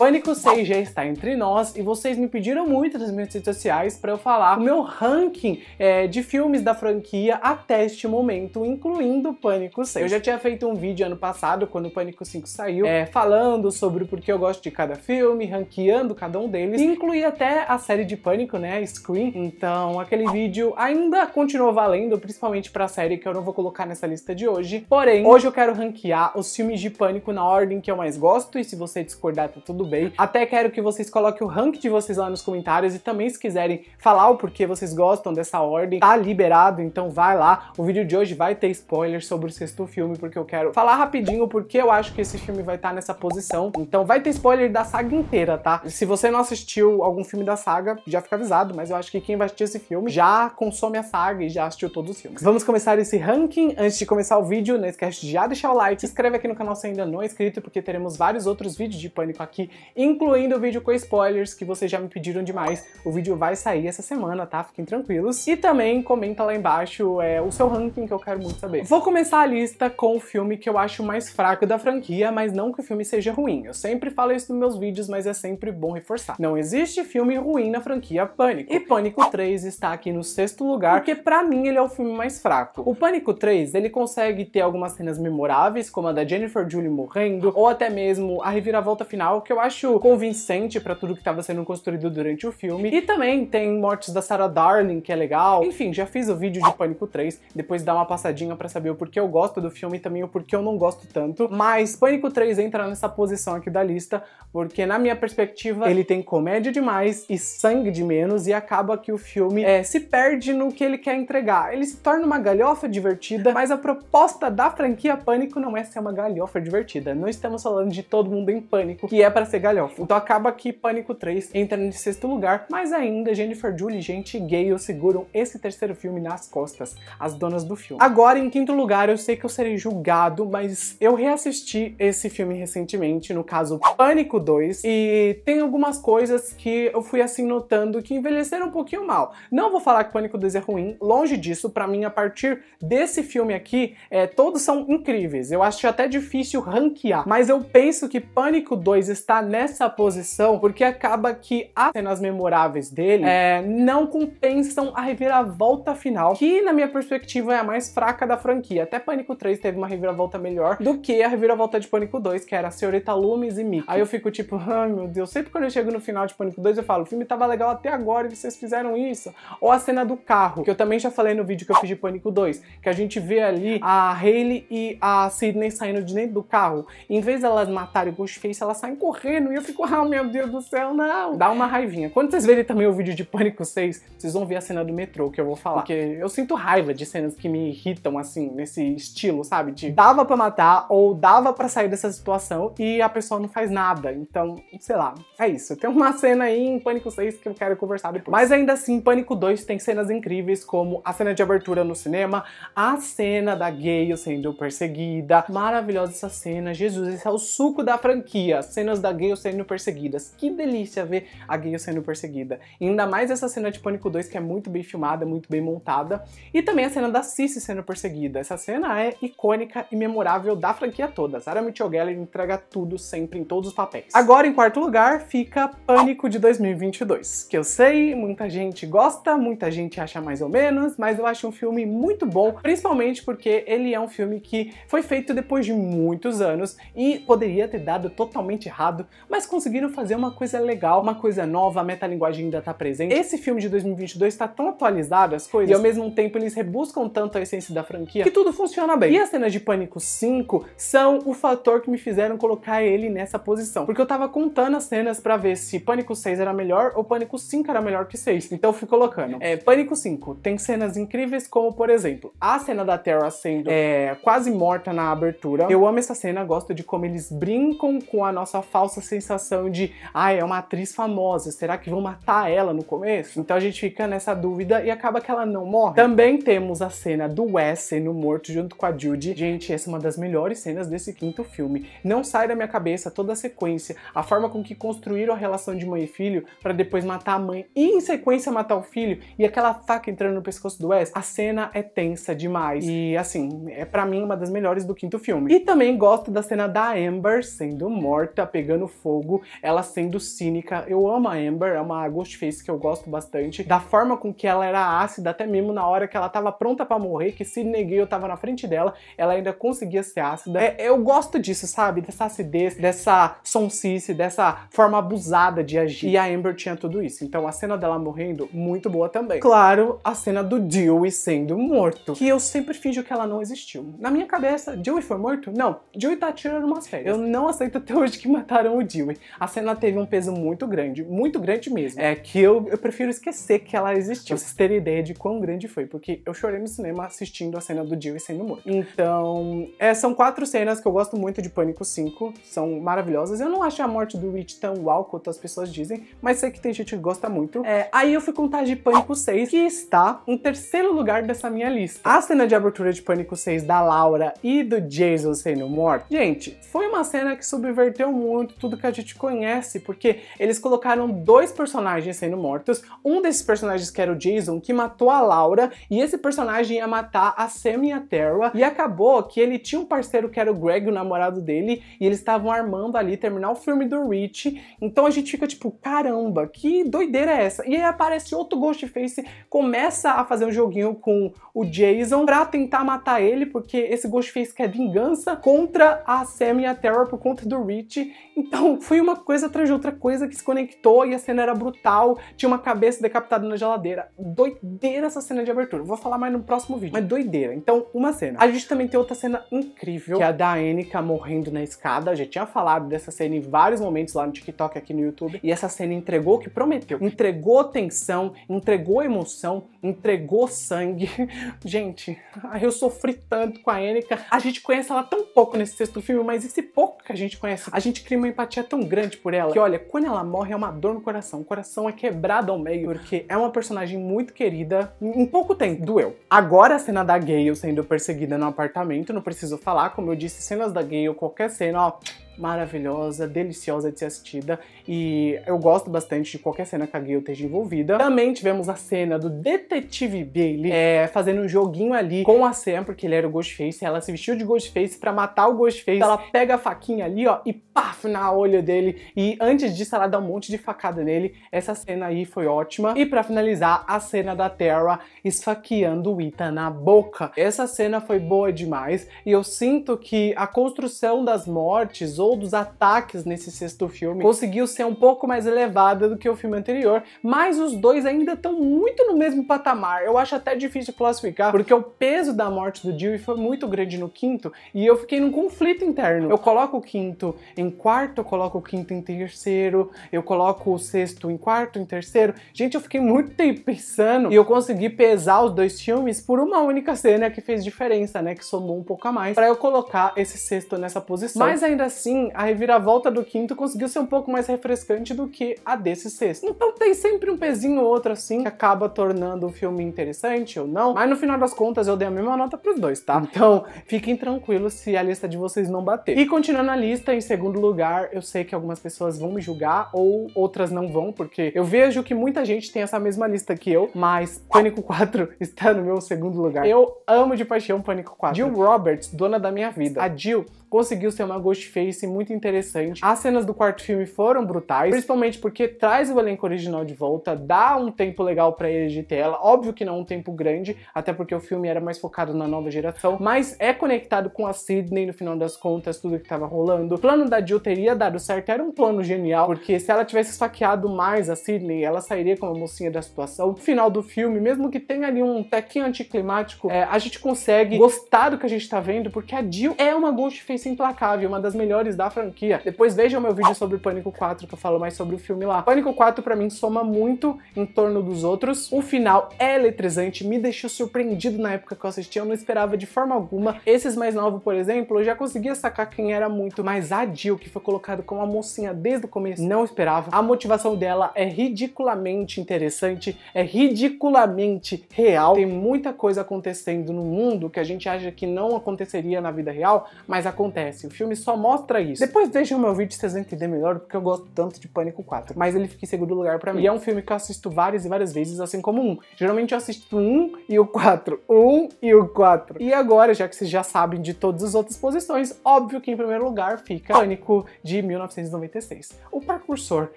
Pânico 6 já está entre nós e vocês me pediram muito nas minhas redes sociais para eu falar o meu ranking é, de filmes da franquia até este momento, incluindo Pânico 6. Eu já tinha feito um vídeo ano passado, quando o Pânico 5 saiu, é, falando sobre o porquê eu gosto de cada filme, ranqueando cada um deles, e incluí até a série de Pânico, né, Scream. Então, aquele vídeo ainda continua valendo, principalmente para a série que eu não vou colocar nessa lista de hoje. Porém, hoje eu quero ranquear os filmes de Pânico na ordem que eu mais gosto e se você discordar, tá tudo bem. Até quero que vocês coloquem o rank de vocês lá nos comentários e também se quiserem falar o porquê vocês gostam dessa ordem, tá liberado, então vai lá. O vídeo de hoje vai ter spoilers sobre o sexto filme, porque eu quero falar rapidinho porque eu acho que esse filme vai estar tá nessa posição. Então vai ter spoiler da saga inteira, tá? Se você não assistiu algum filme da saga, já fica avisado, mas eu acho que quem vai assistir esse filme já consome a saga e já assistiu todos os filmes. Vamos começar esse ranking. Antes de começar o vídeo, não esquece de já deixar o like, se inscreve aqui no canal se ainda não é inscrito, porque teremos vários outros vídeos de Pânico aqui incluindo o vídeo com spoilers, que vocês já me pediram demais. O vídeo vai sair essa semana, tá? Fiquem tranquilos. E também comenta lá embaixo é, o seu ranking, que eu quero muito saber. Vou começar a lista com o filme que eu acho mais fraco da franquia, mas não que o filme seja ruim. Eu sempre falo isso nos meus vídeos, mas é sempre bom reforçar. Não existe filme ruim na franquia Pânico. E Pânico 3 está aqui no sexto lugar, porque pra mim ele é o filme mais fraco. O Pânico 3, ele consegue ter algumas cenas memoráveis, como a da Jennifer Julie morrendo, ou até mesmo a reviravolta final, que eu acho acho convincente para tudo que estava sendo construído durante o filme. E também tem mortes da Sarah Darling, que é legal. Enfim, já fiz o vídeo de Pânico 3, depois dá uma passadinha para saber o porquê eu gosto do filme e também o porquê eu não gosto tanto. Mas Pânico 3 entra nessa posição aqui da lista, porque na minha perspectiva ele tem comédia demais e sangue de menos e acaba que o filme é, se perde no que ele quer entregar. Ele se torna uma galhofa divertida, mas a proposta da franquia Pânico não é ser uma galhofa divertida. Não estamos falando de todo mundo em pânico, que é para ser galhão. Então acaba que Pânico 3 entra em sexto lugar, mas ainda Jennifer Julie, gente Gale seguram esse terceiro filme nas costas, as donas do filme. Agora, em quinto lugar, eu sei que eu serei julgado, mas eu reassisti esse filme recentemente, no caso Pânico 2, e tem algumas coisas que eu fui assim notando que envelheceram um pouquinho mal. Não vou falar que Pânico 2 é ruim, longe disso, para mim, a partir desse filme aqui, é, todos são incríveis. Eu acho até difícil ranquear, mas eu penso que Pânico 2 está nessa posição porque acaba que as cenas memoráveis dele é, não compensam a reviravolta final, que na minha perspectiva é a mais fraca da franquia. Até Pânico 3 teve uma reviravolta melhor do que a reviravolta de Pânico 2, que era a Senhorita Loomis e Mickey. Aí eu fico tipo, ai meu Deus, sempre quando eu chego no final de Pânico 2 eu falo, o filme tava legal até agora e vocês fizeram isso. Ou a cena do carro, que eu também já falei no vídeo que eu fiz de Pânico 2, que a gente vê ali a Hayley e a Sidney saindo de dentro do carro. Em vez de elas matarem o Ghostface, elas saem correndo morrendo. E eu fico, ah, meu Deus do céu, não. Dá uma raivinha. Quando vocês verem também o vídeo de Pânico 6, vocês vão ver a cena do metrô que eu vou falar. Porque eu sinto raiva de cenas que me irritam, assim, nesse estilo, sabe? De dava para matar ou dava para sair dessa situação e a pessoa não faz nada. Então, sei lá, é isso. Tem uma cena aí em Pânico 6 que eu quero conversar depois. Mas ainda assim, Pânico 2 tem cenas incríveis, como a cena de abertura no cinema, a cena da gay sendo perseguida. Maravilhosa essa cena. Jesus, esse é o suco da franquia. Cenas da Gale sendo perseguidas. Que delícia ver a Gale sendo perseguida. E ainda mais essa cena de Pânico 2 que é muito bem filmada, muito bem montada. E também a cena da Cici sendo perseguida. Essa cena é icônica e memorável da franquia toda. Sarah Mitchell Gellar entrega tudo sempre em todos os papéis. Agora em quarto lugar fica Pânico de 2022, que eu sei, muita gente gosta, muita gente acha mais ou menos, mas eu acho um filme muito bom, principalmente porque ele é um filme que foi feito depois de muitos anos e poderia ter dado totalmente errado mas conseguiram fazer uma coisa legal, uma coisa nova, a metalinguagem ainda tá presente. Esse filme de 2022 tá tão atualizado as coisas, e ao mesmo tempo eles rebuscam tanto a essência da franquia, que tudo funciona bem. E as cenas de Pânico 5 são o fator que me fizeram colocar ele nessa posição, porque eu tava contando as cenas para ver se Pânico 6 era melhor ou Pânico 5 era melhor que 6, então eu fui colocando. É, Pânico 5 tem cenas incríveis como, por exemplo, a cena da Terra sendo é, quase morta na abertura. Eu amo essa cena, gosto de como eles brincam com a nossa falsa essa sensação de, ah, é uma atriz famosa, será que vão matar ela no começo? Então a gente fica nessa dúvida e acaba que ela não morre. Também temos a cena do Wes sendo morto junto com a Judy. Gente, essa é uma das melhores cenas desse quinto filme. Não sai da minha cabeça toda a sequência, a forma com que construíram a relação de mãe e filho para depois matar a mãe e em sequência matar o filho e aquela faca entrando no pescoço do Wes. A cena é tensa demais e assim, é para mim uma das melhores do quinto filme. E também gosto da cena da Amber sendo morta, pegando fogo, ela sendo cínica. Eu amo a Amber, é uma Ghostface que eu gosto bastante, da forma com que ela era ácida, até mesmo na hora que ela tava pronta para morrer, que se neguei eu tava na frente dela, ela ainda conseguia ser ácida. É, eu gosto disso, sabe? Dessa acidez, dessa sonsice, dessa forma abusada de agir. E a Amber tinha tudo isso. Então a cena dela morrendo, muito boa também. Claro, a cena do Dewey sendo morto, que eu sempre finjo que ela não existiu. Na minha cabeça, Dewey foi morto? Não. Dewey tá tirando umas férias. Eu não aceito até hoje que mataram o Dewey. A cena teve um peso muito grande, muito grande mesmo. É que eu, eu prefiro esquecer que ela existiu. Pra vocês terem ideia de quão grande foi, porque eu chorei no cinema assistindo a cena do Dewey sendo morto. Então, é, são quatro cenas que eu gosto muito de Pânico 5, são maravilhosas. Eu não acho a morte do Rich tão uau quanto as pessoas dizem, mas sei que tem gente que gosta muito. É, aí eu fui contar de Pânico 6, que está em terceiro lugar dessa minha lista. A cena de abertura de Pânico 6 da Laura e do Jason sendo morto, gente, foi uma cena que subverteu muito tudo tudo que a gente conhece, porque eles colocaram dois personagens sendo mortos, um desses personagens que era o Jason, que matou a Laura, e esse personagem ia matar a Sam e a Terra, e acabou que ele tinha um parceiro que era o Greg, o namorado dele, e eles estavam armando ali terminar o filme do Rich, então a gente fica tipo, caramba, que doideira é essa? E aí aparece outro Ghostface, começa a fazer um joguinho com o Jason pra tentar matar ele, porque esse Ghostface quer vingança contra a Sam e a Terra por conta do Rich, então então foi uma coisa atrás de outra coisa que se conectou e a cena era brutal. Tinha uma cabeça decapitada na geladeira. Doideira essa cena de abertura. Vou falar mais no próximo vídeo, mas doideira. Então, uma cena. A gente também tem outra cena incrível, que é a da Enika morrendo na escada. já tinha falado dessa cena em vários momentos lá no TikTok, aqui no YouTube. E essa cena entregou o que prometeu. Entregou tensão, entregou emoção, entregou sangue. gente, eu sofri tanto com a Enika. A gente conhece ela tão pouco nesse sexto filme, mas esse pouco que a gente conhece, a gente cria uma empatia tão grande por ela que, olha, quando ela morre é uma dor no coração. O coração é quebrado ao meio, porque é uma personagem muito querida. Em pouco tempo, doeu. Agora a cena da Gale sendo perseguida no apartamento, não preciso falar, como eu disse, cenas da Gale, qualquer cena, ó maravilhosa, deliciosa de ser assistida e eu gosto bastante de qualquer cena que a Gale esteja envolvida. Também tivemos a cena do detetive Bailey é, fazendo um joguinho ali com a Sam, porque ele era o Ghostface, ela se vestiu de Ghostface pra matar o Ghostface, ela pega a faquinha ali, ó, e paf, na olho dele, e antes disso ela dá um monte de facada nele, essa cena aí foi ótima. E pra finalizar, a cena da Terra esfaqueando o Ita na boca. Essa cena foi boa demais, e eu sinto que a construção das mortes, ou ou dos ataques nesse sexto filme conseguiu ser um pouco mais elevada do que o filme anterior, mas os dois ainda estão muito no mesmo patamar. Eu acho até difícil classificar, porque o peso da morte do Dewey foi muito grande no quinto e eu fiquei num conflito interno. Eu coloco o quinto em quarto, eu coloco o quinto em terceiro, eu coloco o sexto em quarto, em terceiro. Gente, eu fiquei muito tempo pensando e eu consegui pesar os dois filmes por uma única cena que fez diferença, né? Que somou um pouco a mais para eu colocar esse sexto nessa posição. Mas ainda assim, assim, a reviravolta do quinto conseguiu ser um pouco mais refrescante do que a desse sexto. Então tem sempre um pezinho ou outro assim que acaba tornando o filme interessante ou não, mas no final das contas eu dei a mesma nota pros dois, tá? Então fiquem tranquilos se a lista de vocês não bater. E continuando a lista, em segundo lugar, eu sei que algumas pessoas vão me julgar ou outras não vão, porque eu vejo que muita gente tem essa mesma lista que eu, mas Pânico 4 está no meu segundo lugar. Eu amo de paixão Pânico 4. Jill Roberts, dona da minha vida. A Jill conseguiu ser uma Ghostface muito interessante. As cenas do quarto filme foram brutais, principalmente porque traz o elenco original de volta, dá um tempo legal para ele de tela, óbvio que não um tempo grande, até porque o filme era mais focado na nova geração, mas é conectado com a Sidney no final das contas, tudo que tava rolando. O plano da Jill teria dado certo, era um plano genial, porque se ela tivesse esfaqueado mais a Sidney, ela sairia como a mocinha da situação. No final do filme, mesmo que tenha ali um tequinho anticlimático, é, a gente consegue gostar do que a gente tá vendo, porque a Jill é uma Ghostface Implacável, uma das melhores da franquia. Depois vejam meu vídeo sobre Pânico 4, que eu falo mais sobre o filme lá. Pânico 4 para mim soma muito em torno dos outros. O final é eletrizante, me deixou surpreendido na época que eu assisti, eu não esperava de forma alguma. Esses mais novos, por exemplo, eu já conseguia sacar quem era muito, mas a Jill, que foi colocado como a mocinha desde o começo, não esperava. A motivação dela é ridiculamente interessante, é ridiculamente real. Tem muita coisa acontecendo no mundo que a gente acha que não aconteceria na vida real, mas acontece acontece. O filme só mostra isso. Depois deixa o meu vídeo vocês vão entender melhor, porque eu gosto tanto de Pânico 4. Mas ele fica em segundo lugar para mim. E é um filme que eu assisto várias e várias vezes, assim como um. Geralmente eu assisto um e o 4. Um e o 4. E agora, já que vocês já sabem de todas as outras posições, óbvio que em primeiro lugar fica Pânico de 1996. O Precursor.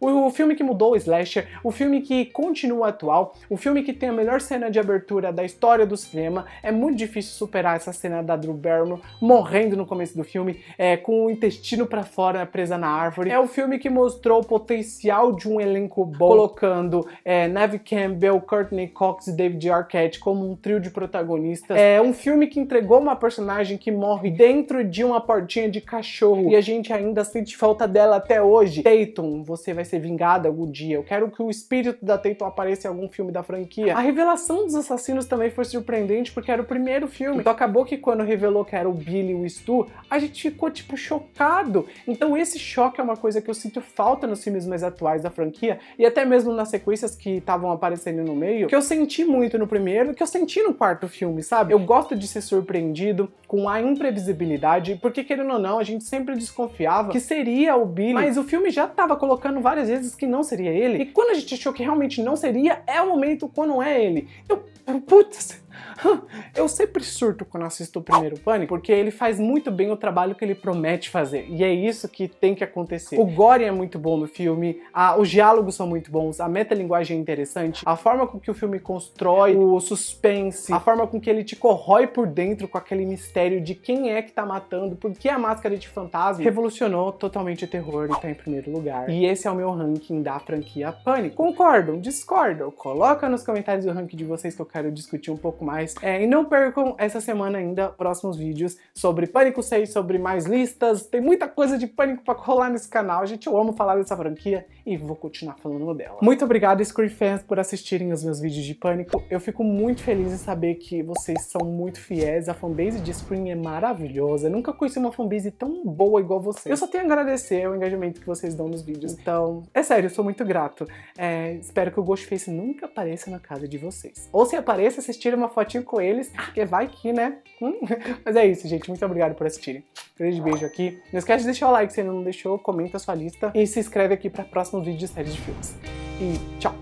O, o filme que mudou o slasher. O filme que continua atual. O filme que tem a melhor cena de abertura da história do cinema. É muito difícil superar essa cena da Drew Barrymore morrendo no começo do filme filme é, com o intestino para fora presa na árvore. É um filme que mostrou o potencial de um elenco bom, colocando é, Neve Campbell, Courtney Cox e David Arquette como um trio de protagonistas. É um filme que entregou uma personagem que morre dentro de uma portinha de cachorro e a gente ainda sente falta dela até hoje. Tatum, você vai ser vingada algum dia. Eu quero que o espírito da Tatum apareça em algum filme da franquia. A revelação dos assassinos também foi surpreendente porque era o primeiro filme. Então acabou que quando revelou que era o Billy e o Stu, a gente ficou, tipo, chocado. Então esse choque é uma coisa que eu sinto falta nos filmes mais atuais da franquia, e até mesmo nas sequências que estavam aparecendo no meio, que eu senti muito no primeiro, que eu senti no quarto filme, sabe? Eu gosto de ser surpreendido com a imprevisibilidade, porque querendo ou não, a gente sempre desconfiava que seria o Billy, mas o filme já estava colocando várias vezes que não seria ele, e quando a gente achou que realmente não seria, é o momento quando é ele. Eu, putz, Eu sempre surto quando assisto o primeiro Pânico, porque ele faz muito bem o trabalho que ele promete fazer. E é isso que tem que acontecer. O gore é muito bom no filme, a, os diálogos são muito bons, a metalinguagem é interessante, a forma com que o filme constrói o suspense, a forma com que ele te corrói por dentro com aquele mistério de quem é que tá matando, por que a máscara de fantasma revolucionou totalmente o terror e tá em primeiro lugar. E esse é o meu ranking da franquia Pânico. Concordam? Discordam? Coloca nos comentários o ranking de vocês que eu quero discutir um pouco pouco mais. É, e não percam essa semana ainda próximos vídeos sobre Pânico 6, sobre mais listas. Tem muita coisa de Pânico pra rolar nesse canal. Gente, eu amo falar dessa franquia e vou continuar falando dela. Muito obrigado, Screen Fans, por assistirem os meus vídeos de Pânico. Eu fico muito feliz em saber que vocês são muito fiéis. A fanbase de Screen é maravilhosa. Eu nunca conheci uma fanbase tão boa igual vocês. Eu só tenho a agradecer o engajamento que vocês dão nos vídeos. Então, é sério, eu sou muito grato. É, espero que o Ghostface nunca apareça na casa de vocês. Ou se apareça, assistir uma fotinho com eles, porque vai que, né? Hum? Mas é isso, gente. Muito obrigado por assistirem. Grande beijo aqui. Não esquece de deixar o like se ainda não deixou, comenta a sua lista e se inscreve aqui para próximos vídeos de séries de filmes. E tchau!